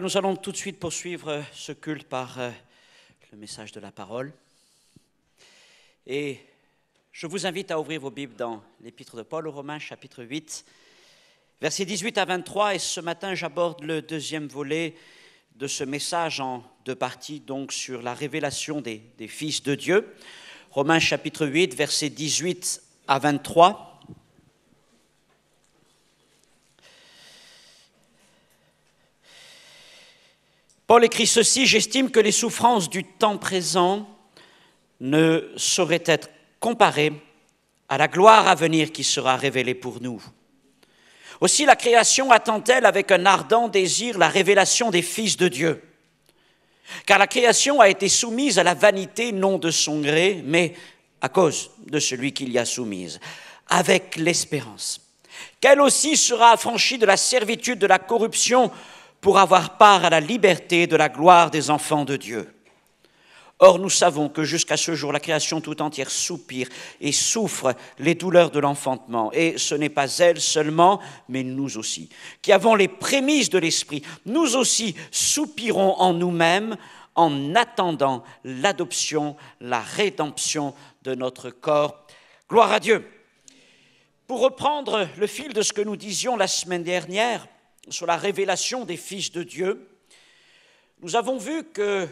nous allons tout de suite poursuivre euh, ce culte par euh, le message de la parole. Et je vous invite à ouvrir vos Bibles dans l'Épître de Paul aux Romains, chapitre 8, versets 18 à 23. Et ce matin, j'aborde le deuxième volet de ce message en deux parties, donc sur la révélation des, des fils de Dieu. Romains, chapitre 8, versets 18 à 23. Paul écrit ceci, j'estime que les souffrances du temps présent ne sauraient être comparées à la gloire à venir qui sera révélée pour nous. Aussi la création attend-elle avec un ardent désir la révélation des fils de Dieu. Car la création a été soumise à la vanité non de son gré, mais à cause de celui qui l'y a soumise, avec l'espérance qu'elle aussi sera affranchie de la servitude de la corruption pour avoir part à la liberté de la gloire des enfants de Dieu. Or nous savons que jusqu'à ce jour, la création tout entière soupire et souffre les douleurs de l'enfantement. Et ce n'est pas elle seulement, mais nous aussi, qui avons les prémices de l'Esprit. Nous aussi soupirons en nous-mêmes en attendant l'adoption, la rédemption de notre corps. Gloire à Dieu. Pour reprendre le fil de ce que nous disions la semaine dernière, sur la révélation des fils de Dieu, nous avons vu que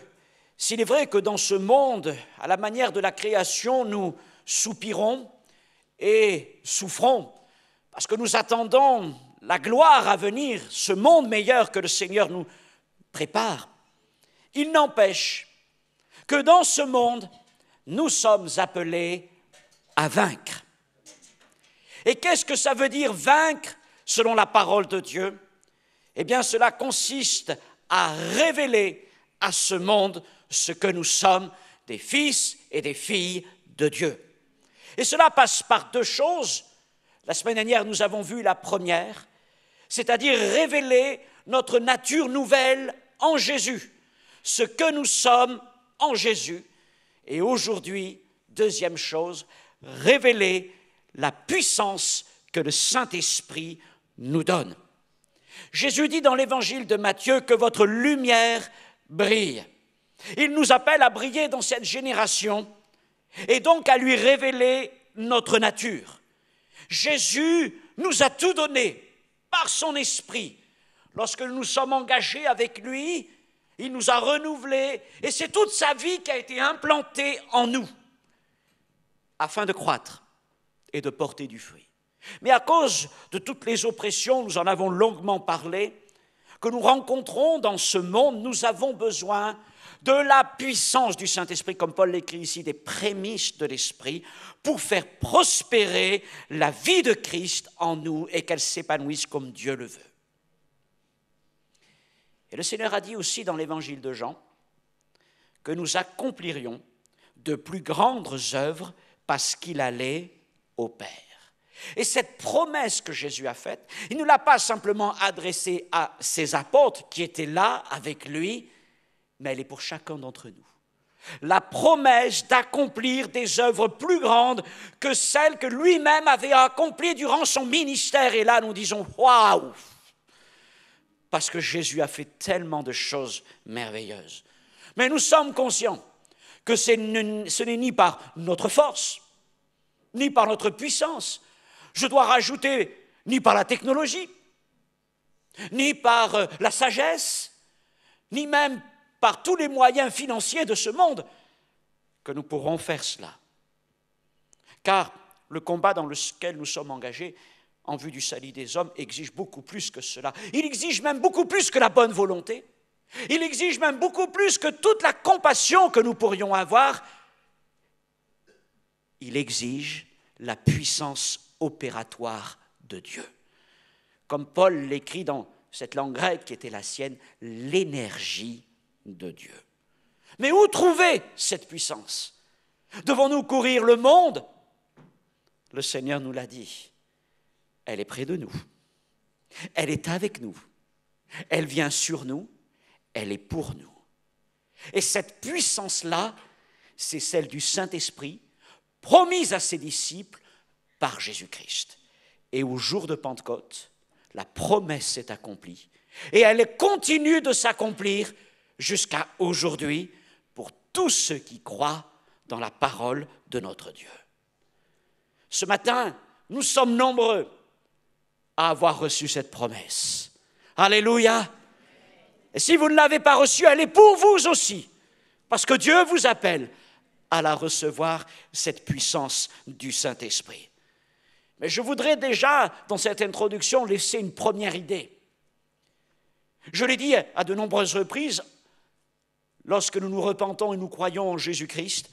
s'il est vrai que dans ce monde, à la manière de la création, nous soupirons et souffrons, parce que nous attendons la gloire à venir, ce monde meilleur que le Seigneur nous prépare, il n'empêche que dans ce monde, nous sommes appelés à vaincre. Et qu'est-ce que ça veut dire vaincre selon la parole de Dieu eh bien cela consiste à révéler à ce monde ce que nous sommes, des fils et des filles de Dieu. Et cela passe par deux choses. La semaine dernière, nous avons vu la première, c'est-à-dire révéler notre nature nouvelle en Jésus, ce que nous sommes en Jésus. Et aujourd'hui, deuxième chose, révéler la puissance que le Saint-Esprit nous donne. Jésus dit dans l'évangile de Matthieu que votre lumière brille. Il nous appelle à briller dans cette génération et donc à lui révéler notre nature. Jésus nous a tout donné par son esprit. Lorsque nous sommes engagés avec lui, il nous a renouvelés et c'est toute sa vie qui a été implantée en nous afin de croître et de porter du fruit. Mais à cause de toutes les oppressions, nous en avons longuement parlé, que nous rencontrons dans ce monde, nous avons besoin de la puissance du Saint-Esprit, comme Paul l'écrit ici, des prémices de l'Esprit, pour faire prospérer la vie de Christ en nous et qu'elle s'épanouisse comme Dieu le veut. Et le Seigneur a dit aussi dans l'évangile de Jean que nous accomplirions de plus grandes œuvres parce qu'il allait au Père. Et cette promesse que Jésus a faite, il ne l'a pas simplement adressée à ses apôtres qui étaient là avec lui, mais elle est pour chacun d'entre nous. La promesse d'accomplir des œuvres plus grandes que celles que lui-même avait accomplies durant son ministère. Et là, nous disons, waouh Parce que Jésus a fait tellement de choses merveilleuses. Mais nous sommes conscients que ce n'est ni par notre force, ni par notre puissance, je dois rajouter ni par la technologie, ni par euh, la sagesse, ni même par tous les moyens financiers de ce monde que nous pourrons faire cela. Car le combat dans lequel nous sommes engagés en vue du salut des hommes exige beaucoup plus que cela. Il exige même beaucoup plus que la bonne volonté. Il exige même beaucoup plus que toute la compassion que nous pourrions avoir. Il exige la puissance opératoire de Dieu. Comme Paul l'écrit dans cette langue grecque qui était la sienne, l'énergie de Dieu. Mais où trouver cette puissance Devons-nous courir le monde Le Seigneur nous l'a dit. Elle est près de nous. Elle est avec nous. Elle vient sur nous. Elle est pour nous. Et cette puissance-là, c'est celle du Saint-Esprit, promise à ses disciples par Jésus-Christ. Et au jour de Pentecôte, la promesse s'est accomplie et elle continue de s'accomplir jusqu'à aujourd'hui pour tous ceux qui croient dans la parole de notre Dieu. Ce matin, nous sommes nombreux à avoir reçu cette promesse. Alléluia. Et si vous ne l'avez pas reçue, elle est pour vous aussi, parce que Dieu vous appelle à la recevoir, cette puissance du Saint-Esprit. Mais je voudrais déjà, dans cette introduction, laisser une première idée. Je l'ai dit à de nombreuses reprises, lorsque nous nous repentons et nous croyons en Jésus-Christ,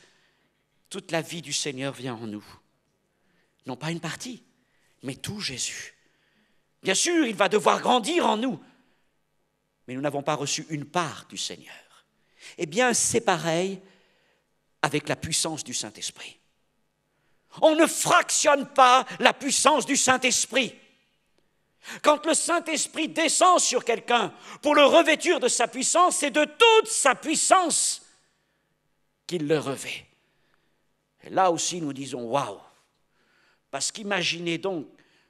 toute la vie du Seigneur vient en nous. Non pas une partie, mais tout Jésus. Bien sûr, il va devoir grandir en nous, mais nous n'avons pas reçu une part du Seigneur. Eh bien, c'est pareil avec la puissance du Saint-Esprit. On ne fractionne pas la puissance du Saint-Esprit. Quand le Saint-Esprit descend sur quelqu'un pour le revêtir de sa puissance, c'est de toute sa puissance qu'il le revêt. Et là aussi, nous disons waouh Parce qu'imaginez donc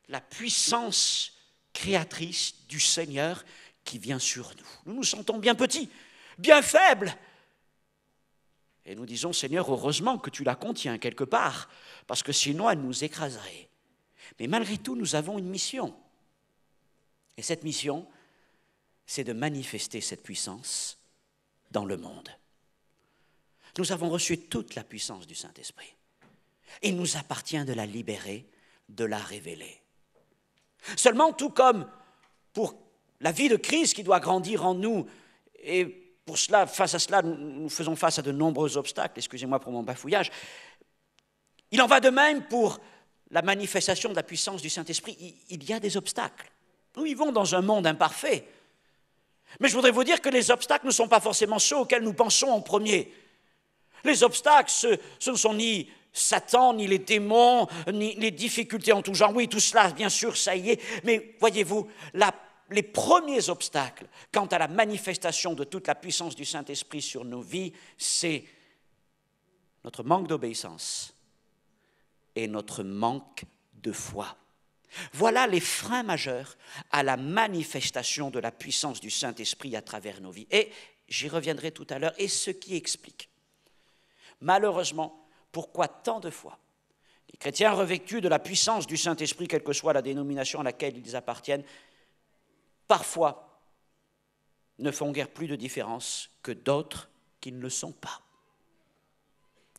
la puissance créatrice du Seigneur qui vient sur nous. Nous nous sentons bien petits, bien faibles, et nous disons, Seigneur, heureusement que tu la contiens quelque part, parce que sinon elle nous écraserait. Mais malgré tout, nous avons une mission. Et cette mission, c'est de manifester cette puissance dans le monde. Nous avons reçu toute la puissance du Saint-Esprit. Il nous appartient de la libérer, de la révéler. Seulement, tout comme pour la vie de Christ qui doit grandir en nous et pour cela, face à cela, nous faisons face à de nombreux obstacles, excusez-moi pour mon bafouillage. Il en va de même pour la manifestation de la puissance du Saint-Esprit. Il y a des obstacles. Nous vivons dans un monde imparfait. Mais je voudrais vous dire que les obstacles ne sont pas forcément ceux auxquels nous pensons en premier. Les obstacles, ce, ce ne sont ni Satan, ni les démons, ni les difficultés en tout genre. Oui, tout cela, bien sûr, ça y est. Mais voyez-vous, la les premiers obstacles quant à la manifestation de toute la puissance du Saint-Esprit sur nos vies, c'est notre manque d'obéissance et notre manque de foi. Voilà les freins majeurs à la manifestation de la puissance du Saint-Esprit à travers nos vies. Et j'y reviendrai tout à l'heure, et ce qui explique, malheureusement, pourquoi tant de fois les chrétiens revêtus de la puissance du Saint-Esprit, quelle que soit la dénomination à laquelle ils appartiennent, parfois, ne font guère plus de différence que d'autres qui ne le sont pas.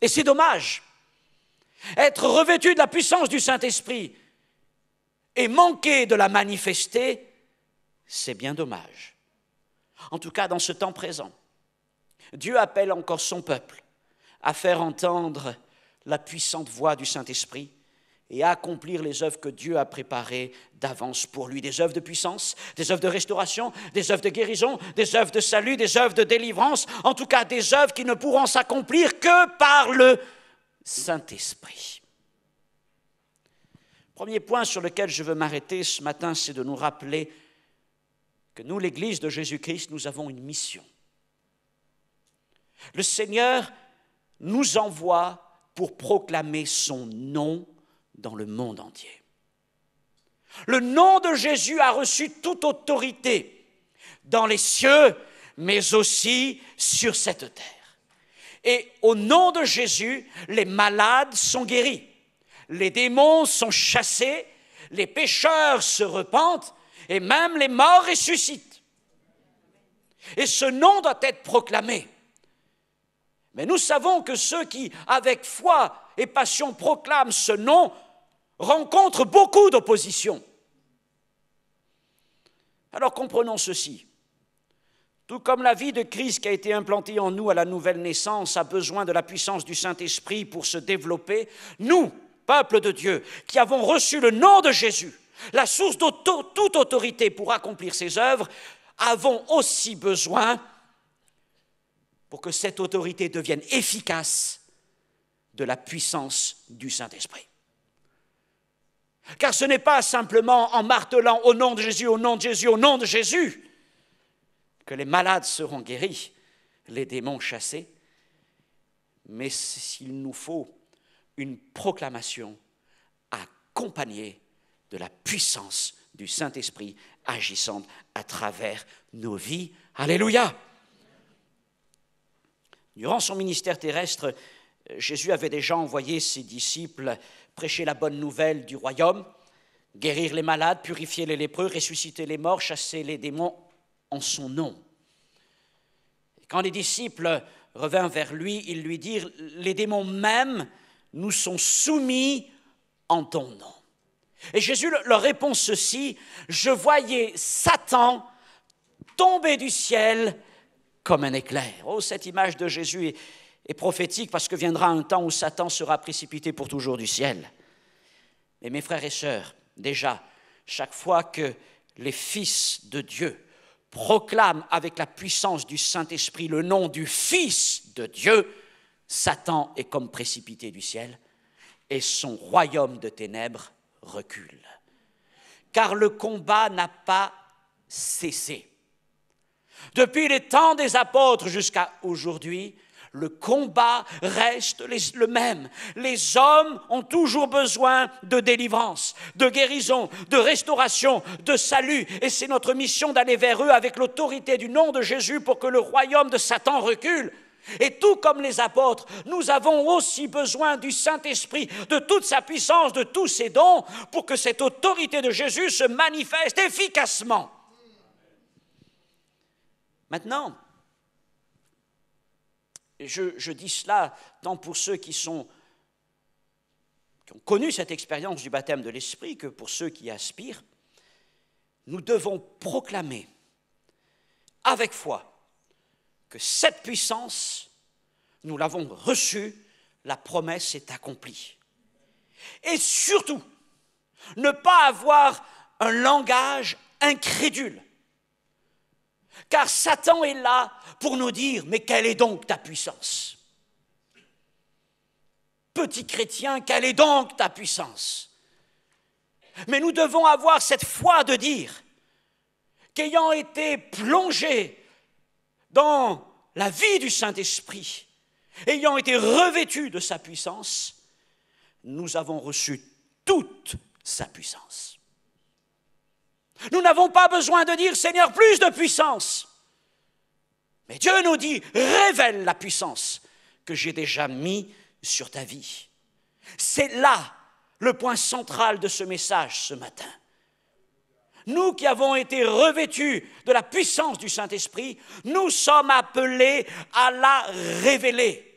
Et c'est dommage. Être revêtu de la puissance du Saint-Esprit et manquer de la manifester, c'est bien dommage. En tout cas, dans ce temps présent, Dieu appelle encore son peuple à faire entendre la puissante voix du Saint-Esprit et accomplir les œuvres que Dieu a préparées d'avance pour lui. Des œuvres de puissance, des œuvres de restauration, des œuvres de guérison, des œuvres de salut, des œuvres de délivrance, en tout cas des œuvres qui ne pourront s'accomplir que par le Saint-Esprit. Premier point sur lequel je veux m'arrêter ce matin, c'est de nous rappeler que nous, l'Église de Jésus-Christ, nous avons une mission. Le Seigneur nous envoie pour proclamer son nom dans le monde entier. Le nom de Jésus a reçu toute autorité dans les cieux, mais aussi sur cette terre. Et au nom de Jésus, les malades sont guéris, les démons sont chassés, les pécheurs se repentent, et même les morts ressuscitent. Et ce nom doit être proclamé. Mais nous savons que ceux qui, avec foi et passion, proclament ce nom rencontre beaucoup d'opposition. Alors comprenons ceci. Tout comme la vie de Christ qui a été implantée en nous à la nouvelle naissance a besoin de la puissance du Saint-Esprit pour se développer, nous, peuple de Dieu, qui avons reçu le nom de Jésus, la source de toute autorité pour accomplir ses œuvres, avons aussi besoin, pour que cette autorité devienne efficace, de la puissance du Saint-Esprit. Car ce n'est pas simplement en martelant au nom de Jésus, au nom de Jésus, au nom de Jésus, que les malades seront guéris, les démons chassés, mais s'il nous faut une proclamation accompagnée de la puissance du Saint-Esprit agissant à travers nos vies. Alléluia. Durant son ministère terrestre, euh, Jésus avait déjà envoyé ses disciples prêcher la bonne nouvelle du royaume, guérir les malades, purifier les lépreux, ressusciter les morts, chasser les démons en son nom. quand les disciples revinrent vers lui, ils lui dirent, les démons même nous sont soumis en ton nom. Et Jésus leur répond ceci, je voyais Satan tomber du ciel comme un éclair. Oh, cette image de Jésus est, et prophétique parce que viendra un temps où Satan sera précipité pour toujours du ciel. Mais mes frères et sœurs, déjà, chaque fois que les fils de Dieu proclament avec la puissance du Saint-Esprit le nom du Fils de Dieu, Satan est comme précipité du ciel et son royaume de ténèbres recule. Car le combat n'a pas cessé. Depuis les temps des apôtres jusqu'à aujourd'hui, le combat reste le même. Les hommes ont toujours besoin de délivrance, de guérison, de restauration, de salut. Et c'est notre mission d'aller vers eux avec l'autorité du nom de Jésus pour que le royaume de Satan recule. Et tout comme les apôtres, nous avons aussi besoin du Saint-Esprit, de toute sa puissance, de tous ses dons, pour que cette autorité de Jésus se manifeste efficacement. Maintenant, je, dis cela tant pour ceux qui, qui ont connu cette expérience du baptême de l'Esprit que pour ceux qui aspirent. Nous devons proclamer avec foi que cette puissance, nous l'avons reçue, la promesse est accomplie. Et surtout, ne pas avoir un langage incrédule, car Satan est là pour nous dire, mais quelle est donc ta puissance Petit chrétien, quelle est donc ta puissance Mais nous devons avoir cette foi de dire qu'ayant été plongés dans la vie du Saint-Esprit, ayant été revêtus de sa puissance, nous avons reçu toute sa puissance. Nous n'avons pas besoin de dire, Seigneur, plus de puissance. Mais Dieu nous dit, révèle la puissance que j'ai déjà mise sur ta vie. C'est là le point central de ce message ce matin. Nous qui avons été revêtus de la puissance du Saint-Esprit, nous sommes appelés à la révéler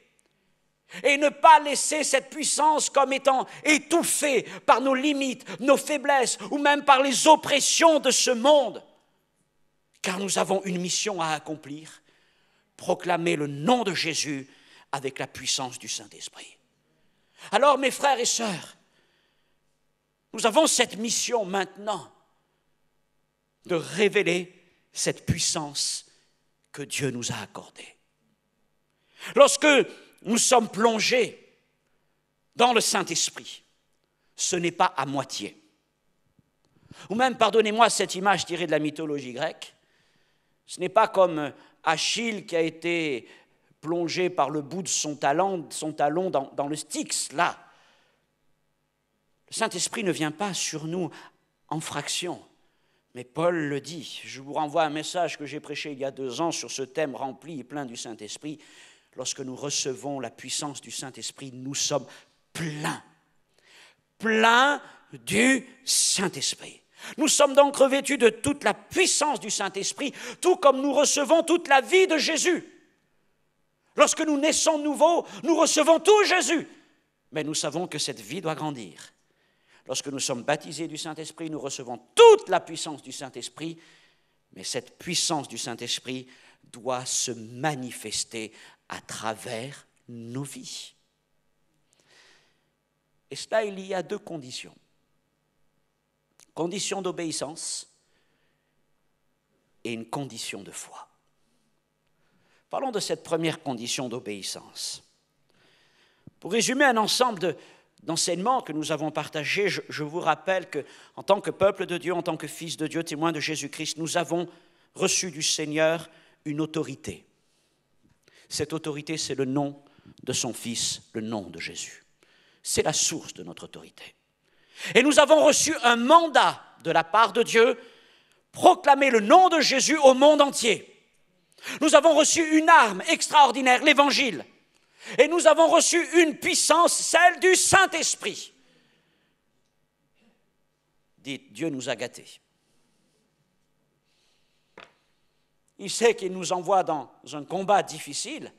et ne pas laisser cette puissance comme étant étouffée par nos limites, nos faiblesses ou même par les oppressions de ce monde. Car nous avons une mission à accomplir, proclamer le nom de Jésus avec la puissance du Saint-Esprit. Alors mes frères et sœurs, nous avons cette mission maintenant de révéler cette puissance que Dieu nous a accordée. Lorsque nous sommes plongés dans le Saint-Esprit, ce n'est pas à moitié. Ou même, pardonnez-moi cette image tirée de la mythologie grecque, ce n'est pas comme Achille qui a été plongé par le bout de son, talent, son talon dans, dans le Styx, là. Le Saint-Esprit ne vient pas sur nous en fraction. Mais Paul le dit, je vous renvoie un message que j'ai prêché il y a deux ans sur ce thème rempli et plein du Saint-Esprit, lorsque nous recevons la puissance du Saint-Esprit, nous sommes pleins, pleins du Saint-Esprit. Nous sommes donc revêtus de toute la puissance du Saint-Esprit, tout comme nous recevons toute la vie de Jésus. Lorsque nous naissons nouveaux, nous recevons tout Jésus, mais nous savons que cette vie doit grandir. Lorsque nous sommes baptisés du Saint-Esprit, nous recevons toute la puissance du Saint-Esprit, mais cette puissance du Saint-Esprit doit se manifester à travers nos vies. Et cela, il y a deux conditions. Condition d'obéissance et une condition de foi. Parlons de cette première condition d'obéissance. Pour résumer un ensemble d'enseignements que nous avons partagés, je, je, vous rappelle que, en tant que peuple de Dieu, en tant que fils de Dieu, témoin de Jésus-Christ, nous avons reçu du Seigneur une autorité. Cette autorité, c'est le nom de son Fils, le nom de Jésus. C'est la source de notre autorité. Et nous avons reçu un mandat de la part de Dieu, proclamer le nom de Jésus au monde entier. Nous avons reçu une arme extraordinaire, l'Évangile. Et nous avons reçu une puissance, celle du Saint-Esprit. Dites, Dieu nous a gâtés. Il sait qu'il nous envoie dans un combat difficile,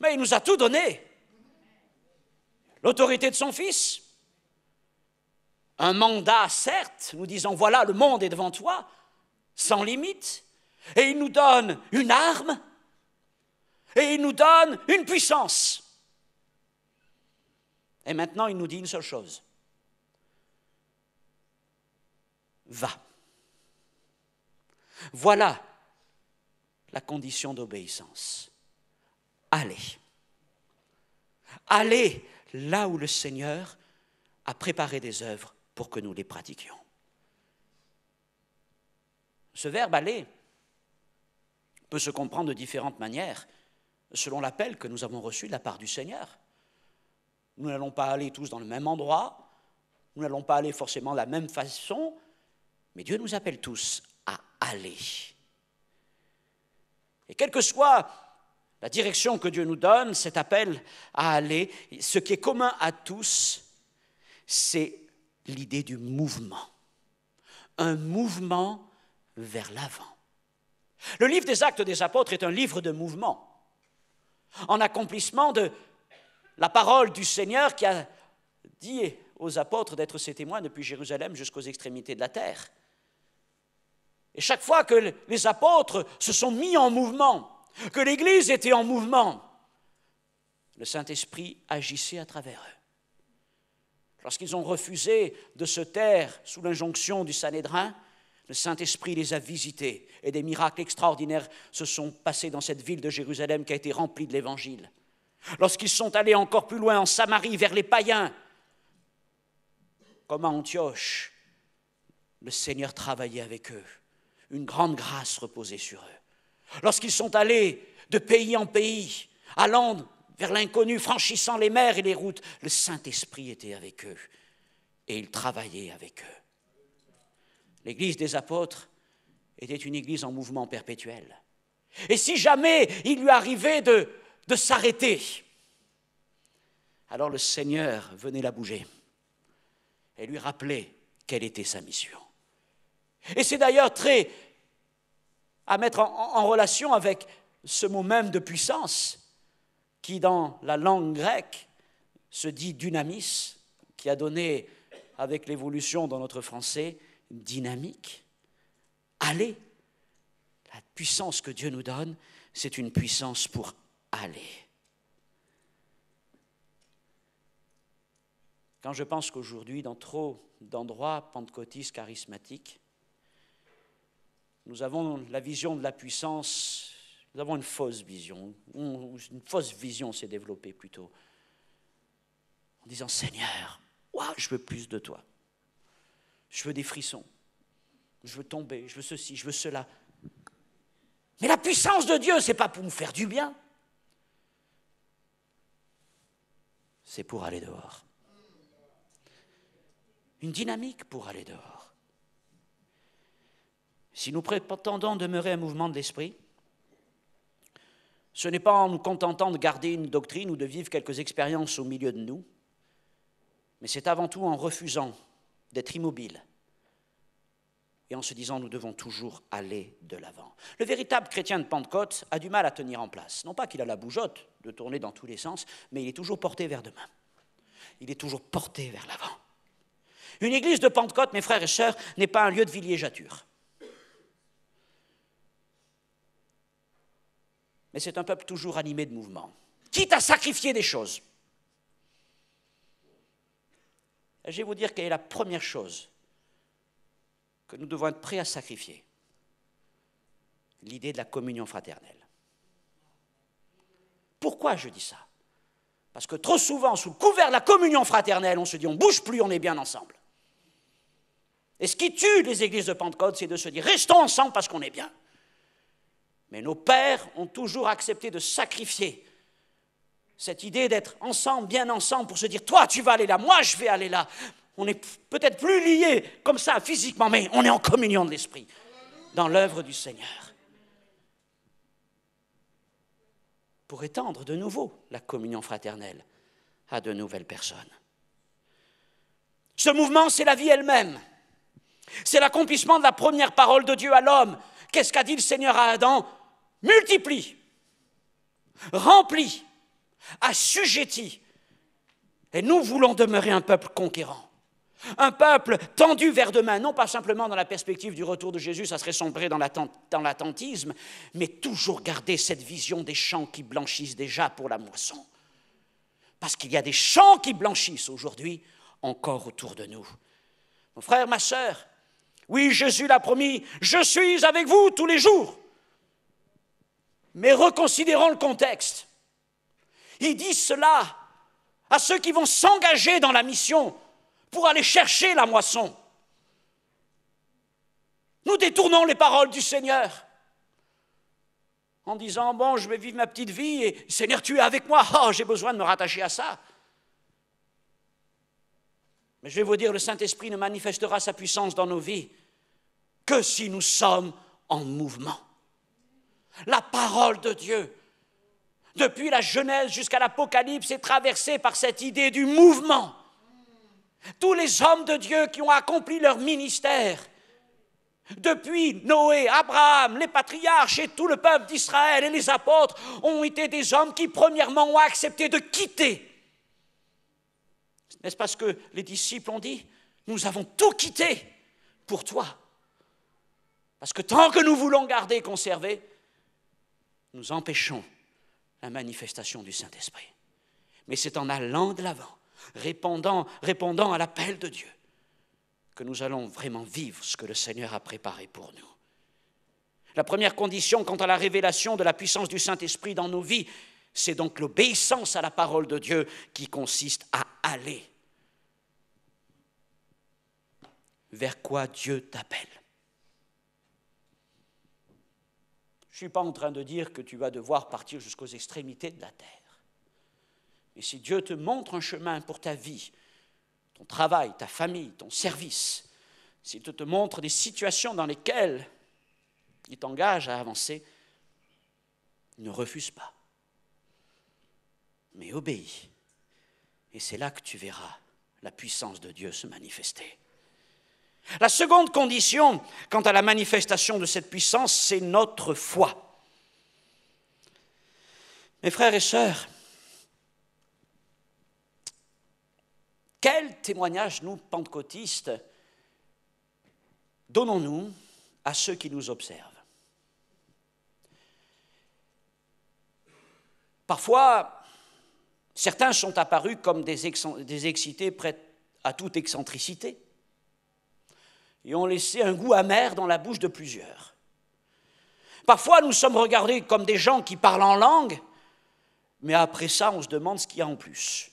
mais il nous a tout donné. L'autorité de son Fils, un mandat certes, nous disant, voilà, le monde est devant toi, sans limite, et il nous donne une arme, et il nous donne une puissance. Et maintenant, il nous dit une seule chose. Va. Voilà la condition d'obéissance. Allez. Allez là où le Seigneur a préparé des œuvres pour que nous les pratiquions. Ce verbe aller peut se comprendre de différentes manières selon l'appel que nous avons reçu de la part du Seigneur. Nous n'allons pas aller tous dans le même endroit, nous n'allons pas aller forcément de la même façon, mais Dieu nous appelle tous à aller. Et quelle que soit la direction que Dieu nous donne, cet appel à aller, ce qui est commun à tous, c'est l'idée du mouvement. Un mouvement vers l'avant. Le livre des actes des apôtres est un livre de mouvement, en accomplissement de la parole du Seigneur qui a dit aux apôtres d'être ses témoins depuis Jérusalem jusqu'aux extrémités de la terre. Et chaque fois que les apôtres se sont mis en mouvement, que l'Église était en mouvement, le Saint-Esprit agissait à travers eux. Lorsqu'ils ont refusé de se taire sous l'injonction du Sanhédrin, le Saint-Esprit les a visités et des miracles extraordinaires se sont passés dans cette ville de Jérusalem qui a été remplie de l'Évangile. Lorsqu'ils sont allés encore plus loin en Samarie vers les païens, comme à Antioche, le Seigneur travaillait avec eux une grande grâce reposait sur eux. Lorsqu'ils sont allés de pays en pays, allant vers l'inconnu, franchissant les mers et les routes, le Saint-Esprit était avec eux et il travaillait avec eux. L'église des apôtres était une église en mouvement perpétuel. Et si jamais il lui arrivait de, de s'arrêter, alors le Seigneur venait la bouger et lui rappelait quelle était sa mission. Et c'est d'ailleurs très à mettre en, relation avec ce mot même de puissance, qui dans la langue grecque se dit dynamis, qui a donné, avec l'évolution dans notre français, dynamique. Aller. La puissance que Dieu nous donne, c'est une puissance pour aller. Quand je pense qu'aujourd'hui, dans trop d'endroits pentecôtistes charismatiques, nous avons la vision de la puissance, nous avons une fausse vision, une fausse vision s'est développée plutôt, en disant Seigneur, je veux plus de toi, je veux des frissons, je veux tomber, je veux ceci, je veux cela. Mais la puissance de Dieu, ce n'est pas pour nous faire du bien, c'est pour aller dehors. Une dynamique pour aller dehors. Si nous prétendons demeurer un mouvement de l'esprit, ce n'est pas en nous contentant de garder une doctrine ou de vivre quelques expériences au milieu de nous, mais c'est avant tout en refusant d'être immobile et en se disant nous devons toujours aller de l'avant. Le véritable chrétien de Pentecôte a du mal à tenir en place. Non pas qu'il a la bougeotte de tourner dans tous les sens, mais il est toujours porté vers demain. Il est toujours porté vers l'avant. Une église de Pentecôte, mes frères et sœurs, n'est pas un lieu de villégiature. mais c'est un peuple toujours animé de mouvement, quitte à sacrifier des choses. Je vais vous dire quelle est la première chose que nous devons être prêts à sacrifier. L'idée de la communion fraternelle. Pourquoi je dis ça Parce que trop souvent, sous le couvert de la communion fraternelle, on se dit on bouge plus, on est bien ensemble. Et ce qui tue les églises de Pentecôte, c'est de se dire restons ensemble parce qu'on est bien. Mais nos pères ont toujours accepté de sacrifier cette idée d'être ensemble, bien ensemble, pour se dire, toi tu vas aller là, moi je vais aller là. On est peut-être plus liés comme ça physiquement, mais on est en communion de l'esprit dans l'œuvre du Seigneur. Pour étendre de nouveau la communion fraternelle à de nouvelles personnes. Ce mouvement, c'est la vie elle-même. C'est l'accomplissement de la première parole de Dieu à l'homme. Qu'est-ce qu'a dit le Seigneur à Adam multiplie, remplit, assujetti. Et nous voulons demeurer un peuple conquérant. Un peuple tendu vers demain, non pas simplement dans la perspective du retour de Jésus, ça serait sombrer dans l'attentisme, mais toujours garder cette vision des champs qui blanchissent déjà pour la moisson. Parce qu'il y a des champs qui blanchissent aujourd'hui encore autour de nous. Mon frère, ma sœur, oui, Jésus l'a promis, je suis avec vous tous les jours mais reconsidérons le contexte. Il dit cela à ceux qui vont s'engager dans la mission pour aller chercher la moisson. Nous détournons les paroles du Seigneur en disant, bon, je vais vivre ma petite vie et Seigneur, tu es avec moi, oh, j'ai besoin de me rattacher à ça. Mais je vais vous dire, le Saint-Esprit ne manifestera sa puissance dans nos vies que si nous sommes en mouvement la parole de Dieu, depuis la Genèse jusqu'à l'Apocalypse, est traversée par cette idée du mouvement. Tous les hommes de Dieu qui ont accompli leur ministère, depuis Noé, Abraham, les patriarches et tout le peuple d'Israël et les apôtres, ont été des hommes qui, premièrement, ont accepté de quitter. N'est-ce pas ce que les disciples ont dit Nous avons tout quitté pour toi. Parce que tant que nous voulons garder et conserver, nous empêchons la manifestation du Saint-Esprit. Mais c'est en allant de l'avant, répondant, répondant à l'appel de Dieu, que nous allons vraiment vivre ce que le Seigneur a préparé pour nous. La première condition quant à la révélation de la puissance du Saint-Esprit dans nos vies, c'est donc l'obéissance à la parole de Dieu qui consiste à aller vers quoi Dieu t'appelle. Je ne suis pas en train de dire que tu vas devoir partir jusqu'aux extrémités de la terre. Mais si Dieu te montre un chemin pour ta vie, ton travail, ta famille, ton service, s'il te, te montre des situations dans lesquelles il t'engage à avancer, ne refuse pas, mais obéis. Et c'est là que tu verras la puissance de Dieu se manifester. La seconde condition quant à la manifestation de cette puissance, c'est notre foi. Mes frères et sœurs, quel témoignage, nous, pentecôtistes, donnons-nous à ceux qui nous observent Parfois, certains sont apparus comme des, excités prêts à toute excentricité et ont laissé un goût amer dans la bouche de plusieurs. Parfois, nous sommes regardés comme des gens qui parlent en langue, mais après ça, on se demande ce qu'il y a en plus.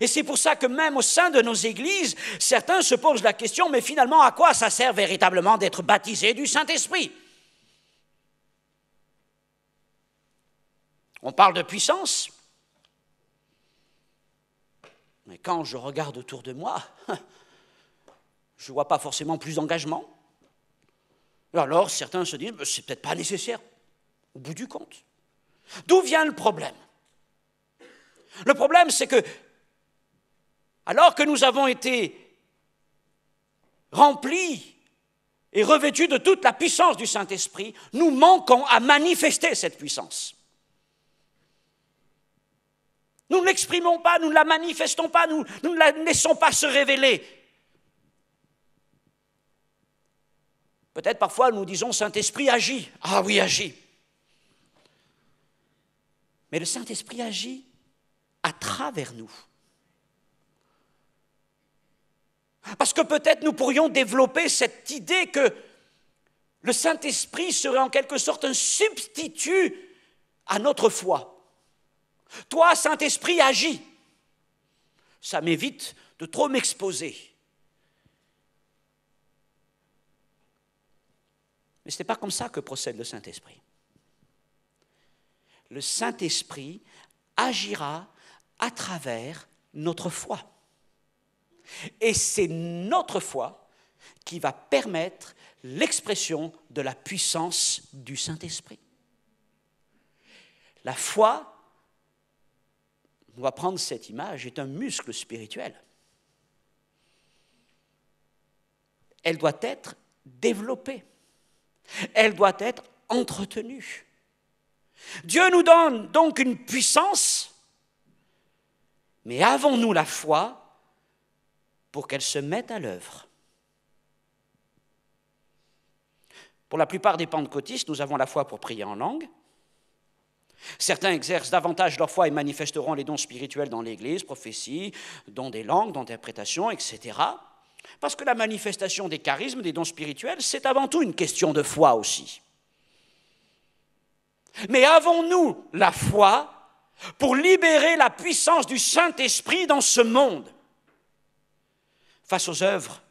Et c'est pour ça que même au sein de nos églises, certains se posent la question, mais finalement, à quoi ça sert véritablement d'être baptisé du Saint-Esprit On parle de puissance, mais quand je regarde autour de moi, je ne vois pas forcément plus d'engagement. Alors certains se disent, c'est peut-être pas nécessaire, au bout du compte. D'où vient le problème Le problème, c'est que, alors que nous avons été remplis et revêtus de toute la puissance du Saint-Esprit, nous manquons à manifester cette puissance. Nous ne l'exprimons pas, nous ne la manifestons pas, nous, nous ne la laissons pas se révéler. Peut-être parfois nous disons Saint-Esprit agit. Ah oui, agit. Mais le Saint-Esprit agit à travers nous. Parce que peut-être nous pourrions développer cette idée que le Saint-Esprit serait en quelque sorte un substitut à notre foi. Toi, Saint-Esprit, agis. Ça m'évite de trop m'exposer Mais ce n'est pas comme ça que procède le Saint-Esprit. Le Saint-Esprit agira à travers notre foi. Et c'est notre foi qui va permettre l'expression de la puissance du Saint-Esprit. La foi, on va prendre cette image, est un muscle spirituel. Elle doit être développée. Elle doit être entretenue. Dieu nous donne donc une puissance, mais avons-nous la foi pour qu'elle se mette à l'œuvre Pour la plupart des pentecôtistes, nous avons la foi pour prier en langue. Certains exercent davantage leur foi et manifesteront les dons spirituels dans l'Église, prophéties, dons des langues, d'interprétation, etc. Parce que la manifestation des charismes, des dons spirituels, c'est avant tout une question de foi aussi. Mais avons-nous la foi pour libérer la puissance du Saint-Esprit dans ce monde face aux œuvres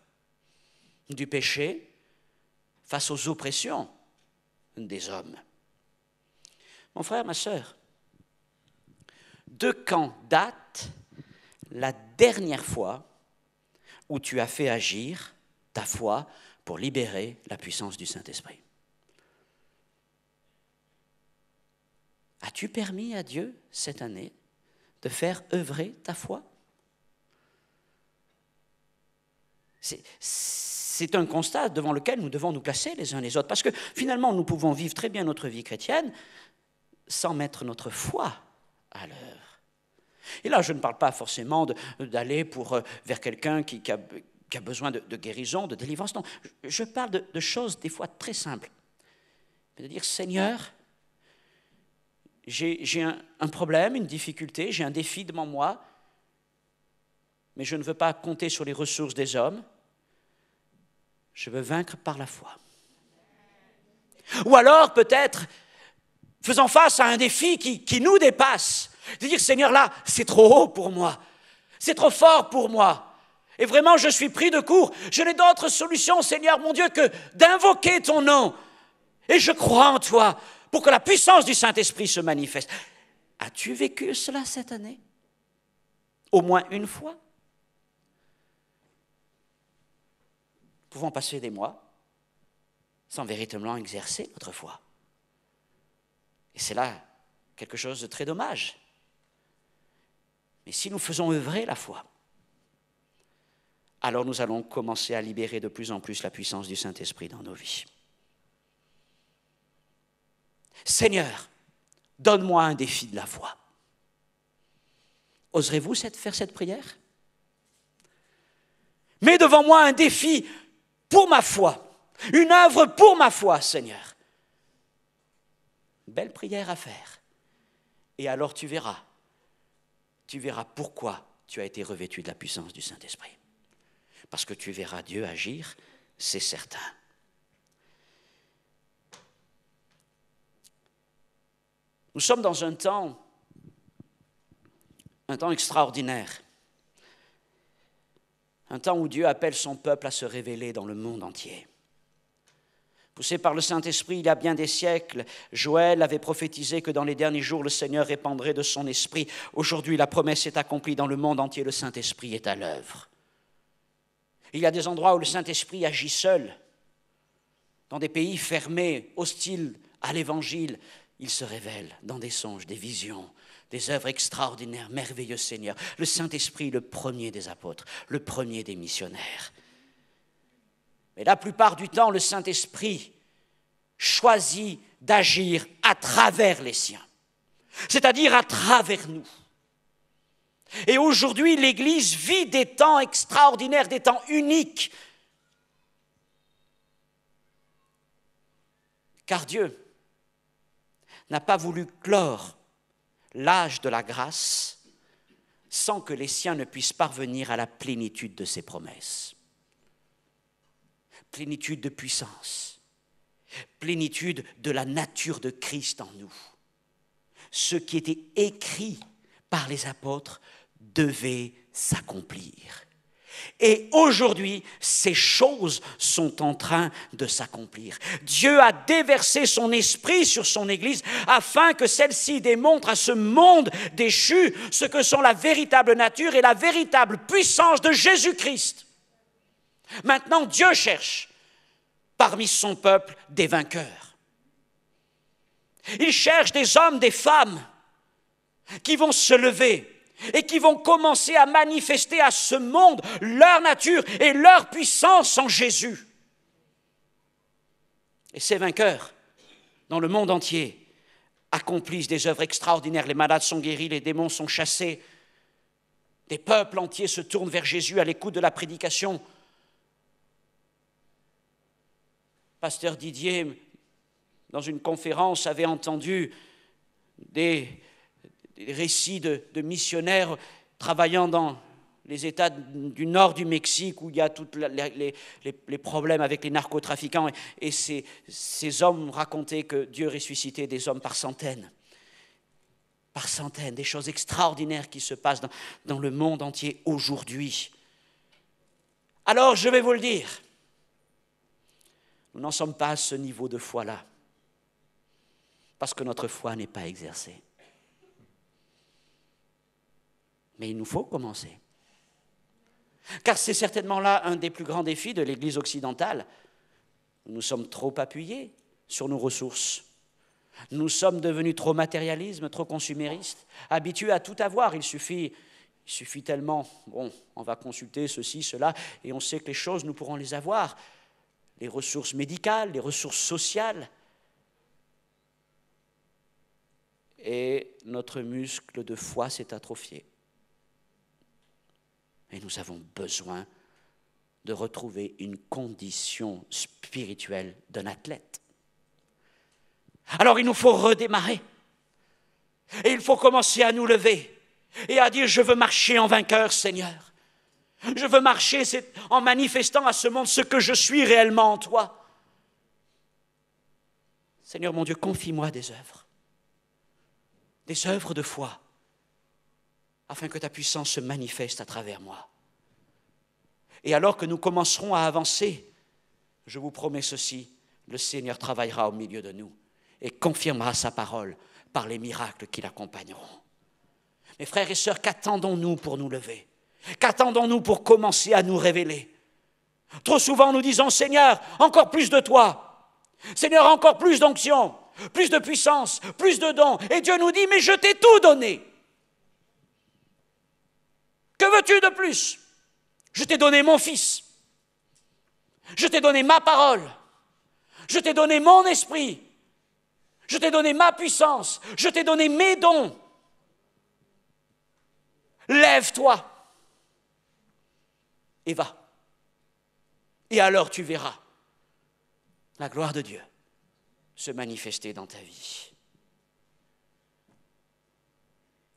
du péché, face aux oppressions des hommes Mon frère, ma sœur, de quand date la dernière fois où tu as fait agir ta foi pour libérer la puissance du Saint-Esprit As-tu permis à Dieu cette année de faire œuvrer ta foi C'est un constat devant lequel nous devons nous placer les uns les autres, parce que finalement nous pouvons vivre très bien notre vie chrétienne sans mettre notre foi à l'œuvre. Et là, je ne parle pas forcément d'aller pour, euh, vers quelqu'un qui, a, besoin de, guérison, de délivrance. Non, je parle de, choses des fois très simples. C'est-à-dire, Seigneur, j'ai un, problème, une difficulté, j'ai un défi devant moi, mais je ne veux pas compter sur les ressources des hommes. Je veux vaincre par la foi. Ou alors, peut-être, faisant face à un défi qui nous dépasse, de dire, Seigneur, là, c'est trop haut pour moi. C'est trop fort pour moi. Et vraiment, je suis pris de court. Je n'ai d'autre solution, Seigneur mon Dieu, que d'invoquer ton nom. Et je crois en toi pour que la puissance du Saint-Esprit se manifeste. As-tu vécu cela cette année Au moins une fois pouvant passer des mois sans véritablement exercer notre foi. Et c'est là quelque chose de très dommage. Mais si nous faisons œuvrer la foi, alors nous allons commencer à libérer de plus en plus la puissance du Saint-Esprit dans nos vies. Seigneur, donne-moi un défi de la foi. Oserez-vous faire cette prière Mets devant moi un défi pour ma foi, une œuvre pour ma foi, Seigneur. Belle prière à faire. Et alors tu verras tu verras pourquoi tu as été revêtu de la puissance du Saint-Esprit. Parce que tu verras Dieu agir, c'est certain. Nous sommes dans un temps, un temps extraordinaire, un temps où Dieu appelle son peuple à se révéler dans le monde entier. Poussé par le Saint-Esprit il y a bien des siècles, Joël avait prophétisé que dans les derniers jours, le Seigneur répandrait de son esprit. Aujourd'hui, la promesse est accomplie dans le monde entier, le Saint-Esprit est à l'œuvre. Il y a des endroits où le Saint-Esprit agit seul. Dans des pays fermés, hostiles à l'Évangile, il se révèle dans des songes, des visions, des œuvres extraordinaires, merveilleux Seigneur. Le Saint-Esprit, le premier des apôtres, le premier des missionnaires. Mais la plupart du temps, le Saint-Esprit choisit d'agir à travers les siens, c'est-à-dire à travers nous. Et aujourd'hui, l'Église vit des temps extraordinaires, des temps uniques, car Dieu n'a pas voulu clore l'âge de la grâce sans que les siens ne puissent parvenir à la plénitude de ses promesses plénitude de puissance, plénitude de la nature de Christ en nous. Ce qui était écrit par les apôtres devait s'accomplir. Et aujourd'hui, ces choses sont en train de s'accomplir. Dieu a déversé son esprit sur son Église afin que celle-ci démontre à ce monde déchu ce que sont la véritable nature et la véritable puissance de Jésus-Christ. Maintenant, Dieu cherche parmi son peuple des vainqueurs. Il cherche des hommes, des femmes qui vont se lever et qui vont commencer à manifester à ce monde leur nature et leur puissance en Jésus. Et ces vainqueurs, dans le monde entier, accomplissent des œuvres extraordinaires. Les malades sont guéris, les démons sont chassés. Des peuples entiers se tournent vers Jésus à l'écoute de la prédication. pasteur Didier, dans une conférence, avait entendu des, récits de, missionnaires travaillant dans les États du nord du Mexique où il y a tous les, problèmes avec les narcotrafiquants. Et, ces, hommes racontaient que Dieu ressuscitait des hommes par centaines par centaines, des choses extraordinaires qui se passent dans le monde entier aujourd'hui. Alors, je vais vous le dire, nous n'en sommes pas à ce niveau de foi-là, parce que notre foi n'est pas exercée. Mais il nous faut commencer. Car c'est certainement là un des plus grands défis de l'Église occidentale. Nous sommes trop appuyés sur nos ressources. Nous sommes devenus trop matérialistes, trop consuméristes, habitués à tout avoir. Il suffit, il suffit tellement, bon, on va consulter ceci, cela, et on sait que les choses, nous pourrons les avoir les ressources médicales, les ressources sociales. Et notre muscle de foi s'est atrophié. Et nous avons besoin de retrouver une condition spirituelle d'un athlète. Alors il nous faut redémarrer. Et il faut commencer à nous lever et à dire, je veux marcher en vainqueur, Seigneur. Je veux marcher en manifestant à ce monde ce que je suis réellement en toi. Seigneur mon Dieu, confie-moi des œuvres, des œuvres de foi, afin que ta puissance se manifeste à travers moi. Et alors que nous commencerons à avancer, je vous promets ceci, le Seigneur travaillera au milieu de nous et confirmera sa parole par les miracles qui l'accompagneront. Mes frères et sœurs, qu'attendons-nous pour nous lever Qu'attendons-nous pour commencer à nous révéler Trop souvent, nous disons, Seigneur, encore plus de toi. Seigneur, encore plus d'onction, plus de puissance, plus de dons. Et Dieu nous dit, mais je t'ai tout donné. Que veux-tu de plus Je t'ai donné mon fils. Je t'ai donné ma parole. Je t'ai donné mon esprit. Je t'ai donné ma puissance. Je t'ai donné mes dons. Lève-toi et va. Et alors tu verras la gloire de Dieu se manifester dans ta vie.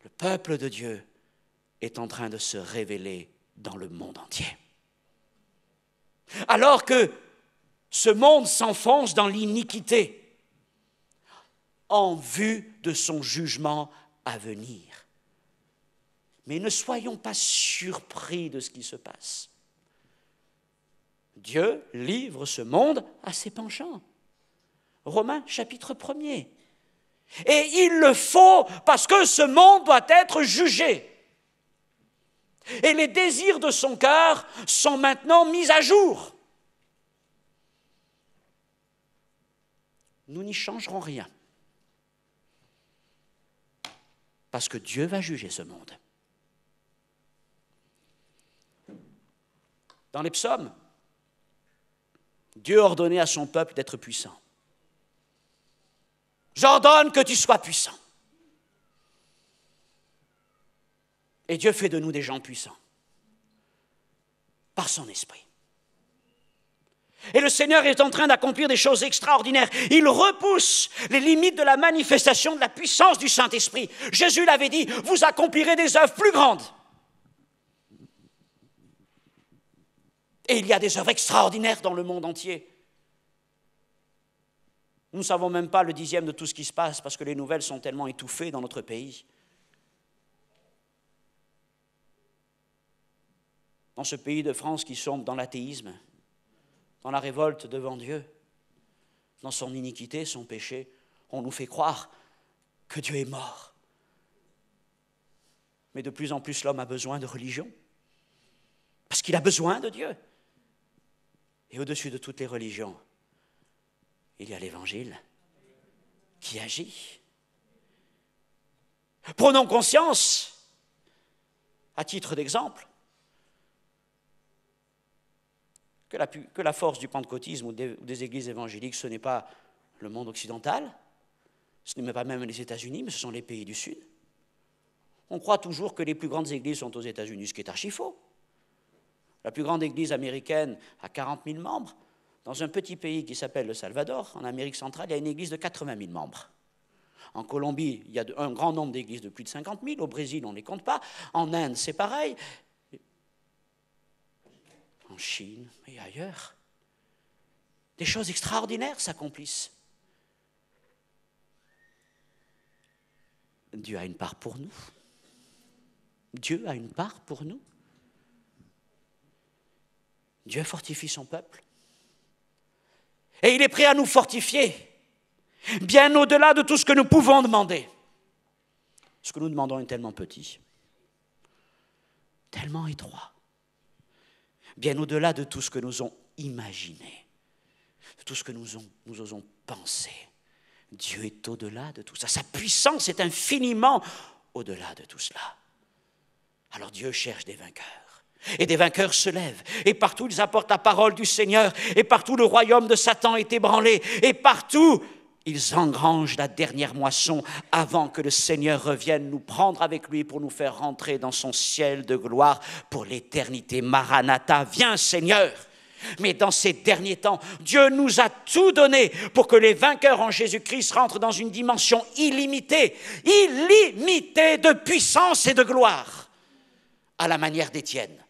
Le peuple de Dieu est en train de se révéler dans le monde entier. Alors que ce monde s'enfonce dans l'iniquité en vue de son jugement à venir. Mais ne soyons pas surpris de ce qui se passe. Dieu livre ce monde à ses penchants. Romains chapitre 1er. Et il le faut parce que ce monde doit être jugé. Et les désirs de son cœur sont maintenant mis à jour. Nous n'y changerons rien. Parce que Dieu va juger ce monde. Dans les psaumes, Dieu ordonnait à son peuple d'être puissant. J'ordonne que tu sois puissant. Et Dieu fait de nous des gens puissants par son esprit. Et le Seigneur est en train d'accomplir des choses extraordinaires. Il repousse les limites de la manifestation de la puissance du Saint-Esprit. Jésus l'avait dit, vous accomplirez des œuvres plus grandes. Et il y a des œuvres extraordinaires dans le monde entier. Nous ne savons même pas le dixième de tout ce qui se passe parce que les nouvelles sont tellement étouffées dans notre pays. Dans ce pays de France qui sombre dans l'athéisme, dans la révolte devant Dieu, dans son iniquité, son péché, on nous fait croire que Dieu est mort. Mais de plus en plus, l'homme a besoin de religion, parce qu'il a besoin de Dieu et au-dessus de toutes les religions, il y a l'Évangile qui agit. Prenons conscience, à titre d'exemple, que la, force du pentecôtisme ou des, ou des églises évangéliques, ce n'est pas le monde occidental, ce n'est pas même les États-Unis, mais ce sont les pays du Sud. On croit toujours que les plus grandes églises sont aux États-Unis, ce qui est archi faux la plus grande église américaine a 40 000 membres. Dans un petit pays qui s'appelle le Salvador, en Amérique centrale, il y a une église de 80 000 membres. En Colombie, il y a un grand nombre d'églises de plus de 50 000. Au Brésil, on ne les compte pas. En Inde, c'est pareil. En Chine et ailleurs. Des choses extraordinaires s'accomplissent. Dieu a une part pour nous. Dieu a une part pour nous. Dieu fortifie son peuple. Et il est prêt à nous fortifier, bien au-delà de tout ce que nous pouvons demander. Ce que nous demandons est tellement petit, tellement étroit, bien au-delà de tout ce que nous avons imaginé, de tout ce que nous, nous osons penser. Dieu est au-delà de tout ça. Sa puissance est infiniment au-delà de tout cela. Alors Dieu cherche des vainqueurs. Et des vainqueurs se lèvent, et partout ils apportent la parole du Seigneur, et partout le royaume de Satan est ébranlé, et partout ils engrangent la dernière moisson avant que le Seigneur revienne nous prendre avec lui pour nous faire rentrer dans son ciel de gloire pour l'éternité. Maranatha, viens Seigneur. Mais dans ces derniers temps, Dieu nous a tout donné pour que les vainqueurs en Jésus-Christ rentrent dans une dimension illimitée, illimitée de puissance et de gloire, à la manière d'Étienne.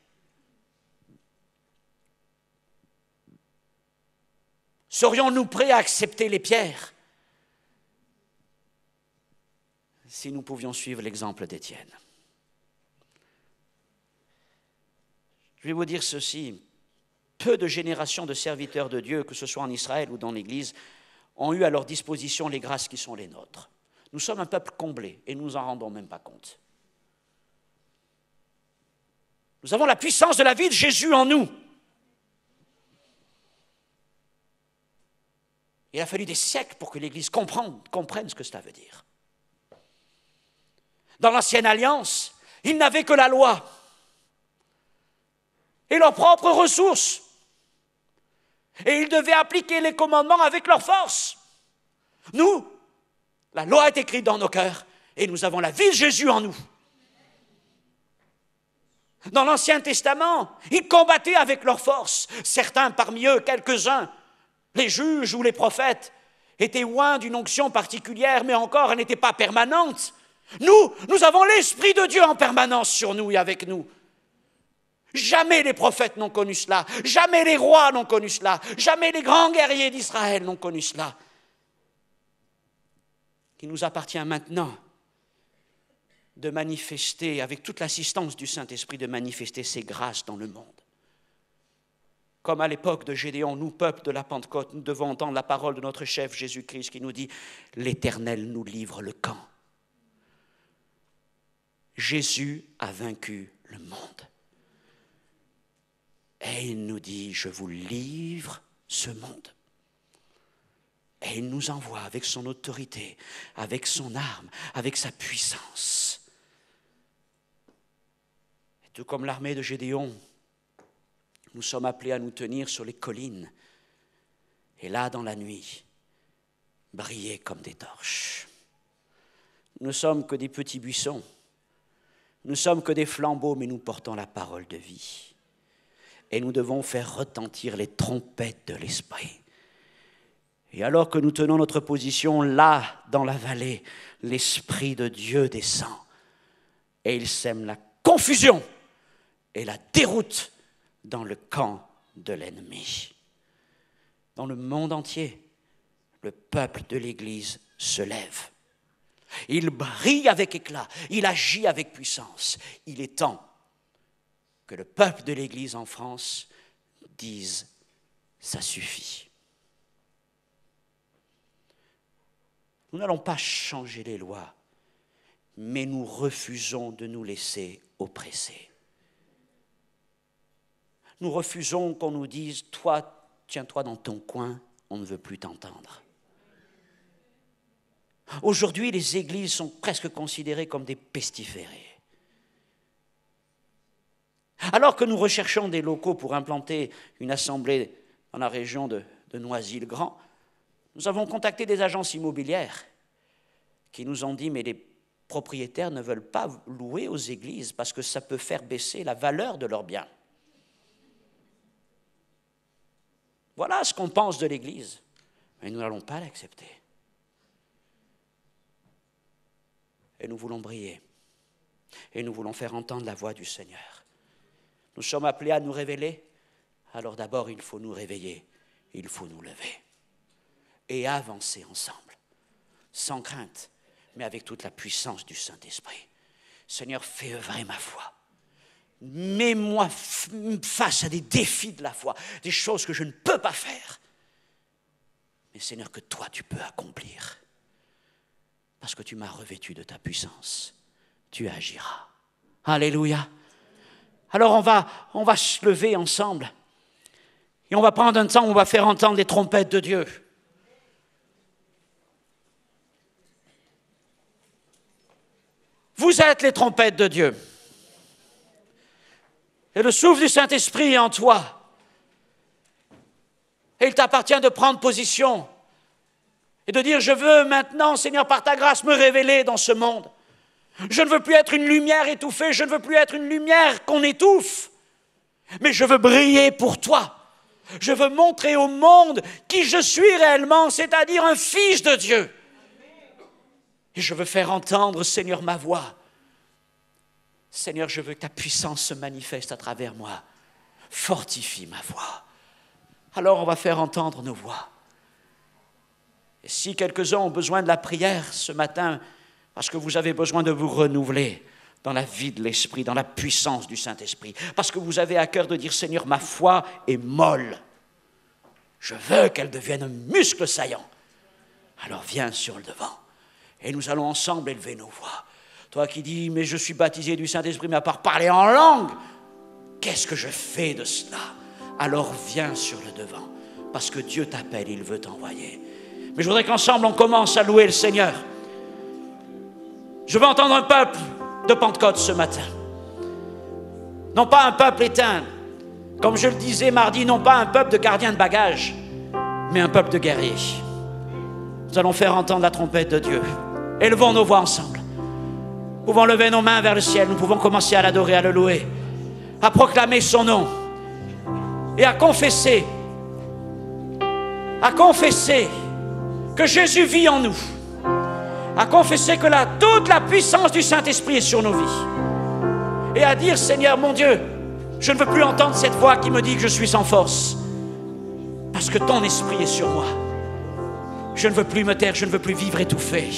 Serions-nous prêts à accepter les pierres si nous pouvions suivre l'exemple d'Étienne Je vais vous dire ceci. Peu de générations de serviteurs de Dieu, que ce soit en Israël ou dans l'Église, ont eu à leur disposition les grâces qui sont les nôtres. Nous sommes un peuple comblé et nous en rendons même pas compte. Nous avons la puissance de la vie de Jésus en nous. Il a fallu des siècles pour que l'Église comprenne, comprenne ce que cela veut dire. Dans l'ancienne alliance, ils n'avaient que la loi et leurs propres ressources. Et ils devaient appliquer les commandements avec leur force. Nous, la loi est écrite dans nos cœurs et nous avons la vie de Jésus en nous. Dans l'Ancien Testament, ils combattaient avec leur force, certains parmi eux, quelques-uns, les juges ou les prophètes étaient loin d'une onction particulière, mais encore elle n'était pas permanente. Nous, nous avons l'Esprit de Dieu en permanence sur nous et avec nous. Jamais les prophètes n'ont connu cela, jamais les rois n'ont connu cela, jamais les grands guerriers d'Israël n'ont connu cela. Il nous appartient maintenant de manifester, avec toute l'assistance du Saint-Esprit, de manifester ses grâces dans le monde. Comme à l'époque de Gédéon, nous, peuple de la Pentecôte, nous devons entendre la parole de notre chef Jésus-Christ qui nous dit, l'Éternel nous livre le camp. Jésus a vaincu le monde. Et il nous dit, je vous livre ce monde. Et il nous envoie avec son autorité, avec son arme, avec sa puissance. tout comme l'armée de Gédéon, nous sommes appelés à nous tenir sur les collines. Et là, dans la nuit, briller comme des torches. Nous sommes que des petits buissons. Nous sommes que des flambeaux, mais nous portons la parole de vie. Et nous devons faire retentir les trompettes de l'esprit. Et alors que nous tenons notre position là, dans la vallée, l'Esprit de Dieu descend. Et il sème la confusion et la déroute dans le camp de l'ennemi. Dans le monde entier, le peuple de l'Église se lève. Il brille avec éclat, il agit avec puissance. Il est temps que le peuple de l'Église en France dise ⁇ ça suffit ⁇ Nous n'allons pas changer les lois, mais nous refusons de nous laisser oppresser. Nous refusons qu'on nous dise, toi, tiens-toi dans ton coin, on ne veut plus t'entendre. Aujourd'hui, les églises sont presque considérées comme des pestiférés. Alors que nous recherchons des locaux pour implanter une assemblée dans la région de, de Noisy-le-Grand, nous avons contacté des agences immobilières qui nous ont dit, mais les propriétaires ne veulent pas louer aux églises parce que ça peut faire baisser la valeur de leurs biens. Voilà ce qu'on pense de l'Église. Mais nous n'allons pas l'accepter. Et nous voulons briller. Et nous voulons faire entendre la voix du Seigneur. Nous sommes appelés à nous révéler. Alors d'abord, il faut nous réveiller. Il faut nous lever. Et avancer ensemble. Sans crainte, mais avec toute la puissance du Saint-Esprit. Seigneur, fais œuvrer ma foi mets-moi face à des défis de la foi, des choses que je ne peux pas faire. Mais Seigneur, que toi tu peux accomplir. Parce que tu m'as revêtu de ta puissance. Tu agiras. Alléluia. Alors on va, on va se lever ensemble. Et on va prendre un temps où on va faire entendre les trompettes de Dieu. Vous êtes les trompettes de Dieu. Et le souffle du Saint-Esprit est en toi. Et il t'appartient de prendre position et de dire, je veux maintenant, Seigneur, par ta grâce, me révéler dans ce monde. Je ne veux plus être une lumière étouffée, je ne veux plus être une lumière qu'on étouffe, mais je veux briller pour toi. Je veux montrer au monde qui je suis réellement, c'est-à-dire un fils de Dieu. Et je veux faire entendre, Seigneur, ma voix. Seigneur, je veux que ta puissance se manifeste à travers moi. Fortifie ma voix. Alors on va faire entendre nos voix. Et si quelques-uns ont besoin de la prière ce matin, parce que vous avez besoin de vous renouveler dans la vie de l'Esprit, dans la puissance du Saint-Esprit, parce que vous avez à cœur de dire, Seigneur, ma foi est molle. Je veux qu'elle devienne un muscle saillant. Alors viens sur le devant et nous allons ensemble élever nos voix. Toi qui dis, mais je suis baptisé du Saint-Esprit, mais à part parler en langue, qu'est-ce que je fais de cela Alors viens sur le devant, parce que Dieu t'appelle, il veut t'envoyer. Mais je voudrais qu'ensemble on commence à louer le Seigneur. Je veux entendre un peuple de Pentecôte ce matin. Non pas un peuple éteint, comme je le disais mardi, non pas un peuple de gardiens de bagages, mais un peuple de guerriers. Nous allons faire entendre la trompette de Dieu. Élevons nos voix ensemble pouvons lever nos mains vers le ciel, nous pouvons commencer à l'adorer, à le louer, à proclamer son nom et à confesser, à confesser que Jésus vit en nous, à confesser que la, toute la puissance du Saint-Esprit est sur nos vies et à dire Seigneur mon Dieu, je ne veux plus entendre cette voix qui me dit que je suis sans force parce que ton esprit est sur moi. Je ne veux plus me taire, je ne veux plus vivre étouffé.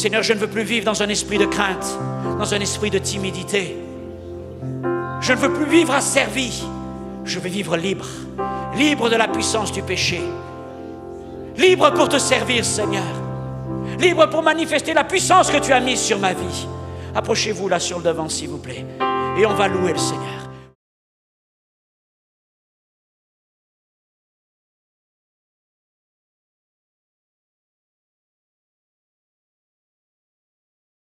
Seigneur, je ne veux plus vivre dans un esprit de crainte, dans un esprit de timidité. Je ne veux plus vivre asservi. Je veux vivre libre, libre de la puissance du péché. Libre pour te servir, Seigneur. Libre pour manifester la puissance que tu as mise sur ma vie. Approchez-vous là sur le devant, s'il vous plaît. Et on va louer le Seigneur.